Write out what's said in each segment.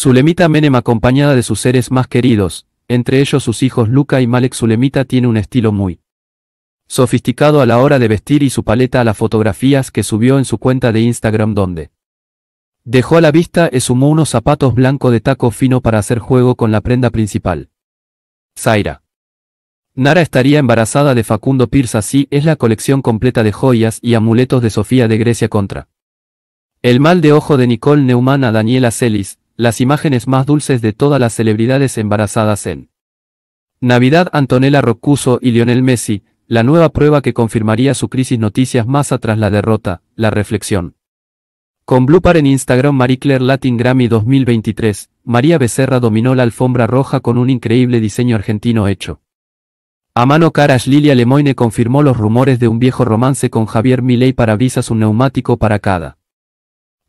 Zulemita Menem acompañada de sus seres más queridos, entre ellos sus hijos Luca y Malek Zulemita tiene un estilo muy sofisticado a la hora de vestir y su paleta a las fotografías que subió en su cuenta de Instagram donde dejó a la vista y sumó unos zapatos blancos de taco fino para hacer juego con la prenda principal. Zaira. Nara estaría embarazada de Facundo Pierce así es la colección completa de joyas y amuletos de Sofía de Grecia contra. El mal de ojo de Nicole Neumann a Daniela Celis, las imágenes más dulces de todas las celebridades embarazadas en Navidad Antonella Roccuso y Lionel Messi, la nueva prueba que confirmaría su crisis noticias más atrás la derrota, la reflexión. Con Blue Par en Instagram Marie Claire Latin Grammy 2023, María Becerra dominó la alfombra roja con un increíble diseño argentino hecho. A mano caras Lilia Lemoine confirmó los rumores de un viejo romance con Javier Milei para visas un neumático para cada.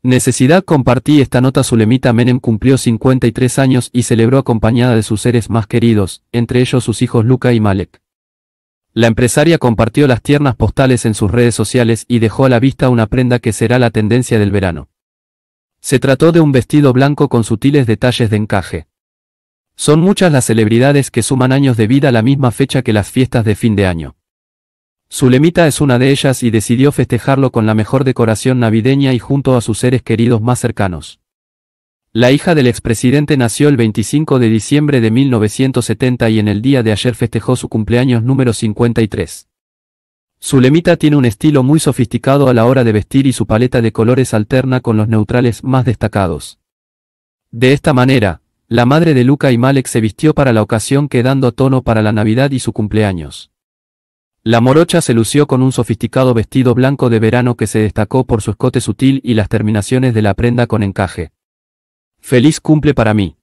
Necesidad compartí esta nota Zulemita Menem cumplió 53 años y celebró acompañada de sus seres más queridos, entre ellos sus hijos Luca y Malek. La empresaria compartió las tiernas postales en sus redes sociales y dejó a la vista una prenda que será la tendencia del verano. Se trató de un vestido blanco con sutiles detalles de encaje. Son muchas las celebridades que suman años de vida a la misma fecha que las fiestas de fin de año. Zulemita es una de ellas y decidió festejarlo con la mejor decoración navideña y junto a sus seres queridos más cercanos. La hija del expresidente nació el 25 de diciembre de 1970 y en el día de ayer festejó su cumpleaños número 53. Zulemita tiene un estilo muy sofisticado a la hora de vestir y su paleta de colores alterna con los neutrales más destacados. De esta manera, la madre de Luca y Malek se vistió para la ocasión quedando tono para la Navidad y su cumpleaños. La morocha se lució con un sofisticado vestido blanco de verano que se destacó por su escote sutil y las terminaciones de la prenda con encaje. Feliz cumple para mí.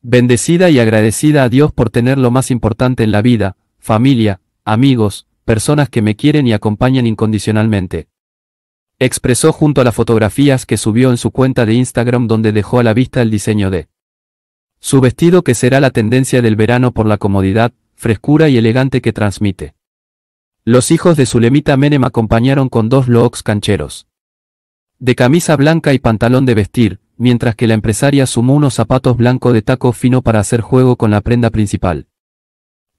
Bendecida y agradecida a Dios por tener lo más importante en la vida, familia, amigos, personas que me quieren y acompañan incondicionalmente. Expresó junto a las fotografías que subió en su cuenta de Instagram donde dejó a la vista el diseño de su vestido que será la tendencia del verano por la comodidad, frescura y elegante que transmite. Los hijos de Zulemita Menem acompañaron con dos looks cancheros. De camisa blanca y pantalón de vestir, mientras que la empresaria sumó unos zapatos blancos de taco fino para hacer juego con la prenda principal.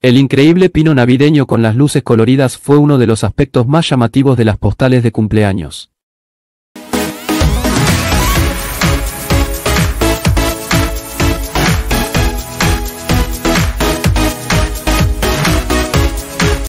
El increíble pino navideño con las luces coloridas fue uno de los aspectos más llamativos de las postales de cumpleaños.